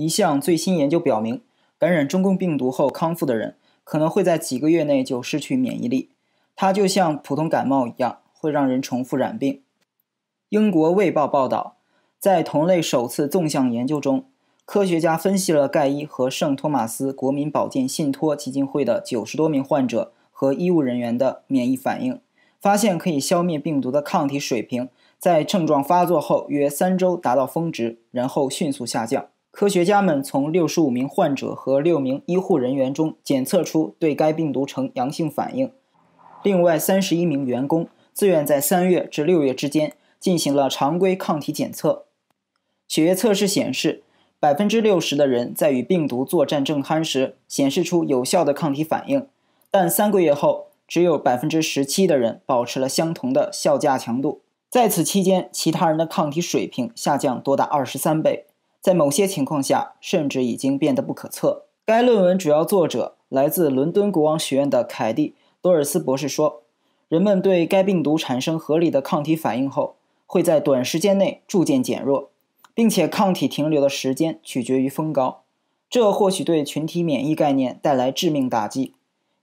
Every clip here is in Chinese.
一项最新研究表明，感染中共病毒后康复的人可能会在几个月内就失去免疫力。它就像普通感冒一样，会让人重复染病。英国卫报报道，在同类首次纵向研究中，科学家分析了盖伊和圣托马斯国民保健信托基金会的九十多名患者和医务人员的免疫反应，发现可以消灭病毒的抗体水平在症状发作后约三周达到峰值，然后迅速下降。科学家们从六十五名患者和六名医护人员中检测出对该病毒呈阳性反应。另外三十一名员工自愿在三月至六月之间进行了常规抗体检测。血液测试显示，百分之六十的人在与病毒作战正酣时显示出有效的抗体反应，但三个月后，只有百分之十七的人保持了相同的效价强度。在此期间，其他人的抗体水平下降多达二十三倍。在某些情况下，甚至已经变得不可测。该论文主要作者来自伦敦国王学院的凯蒂·罗尔斯博士说：“人们对该病毒产生合理的抗体反应后，会在短时间内逐渐减弱，并且抗体停留的时间取决于风高。这或许对群体免疫概念带来致命打击。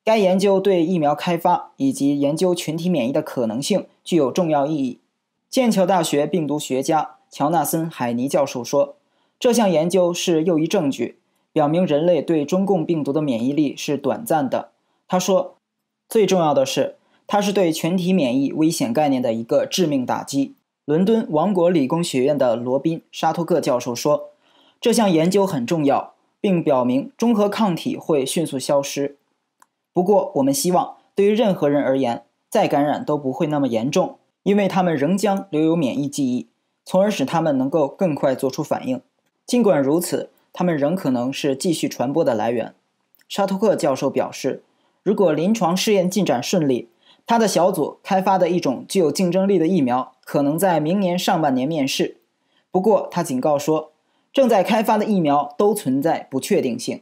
该研究对疫苗开发以及研究群体免疫的可能性具有重要意义。”剑桥大学病毒学家乔纳森·海尼教授说。这项研究是又一证据，表明人类对中共病毒的免疫力是短暂的。他说：“最重要的是，它是对全体免疫危险概念的一个致命打击。”伦敦王国理工学院的罗宾·沙托克教授说：“这项研究很重要，并表明中和抗体会迅速消失。不过，我们希望对于任何人而言，再感染都不会那么严重，因为他们仍将留有免疫记忆，从而使他们能够更快做出反应。”尽管如此，他们仍可能是继续传播的来源，沙托克教授表示，如果临床试验进展顺利，他的小组开发的一种具有竞争力的疫苗可能在明年上半年面世。不过，他警告说，正在开发的疫苗都存在不确定性。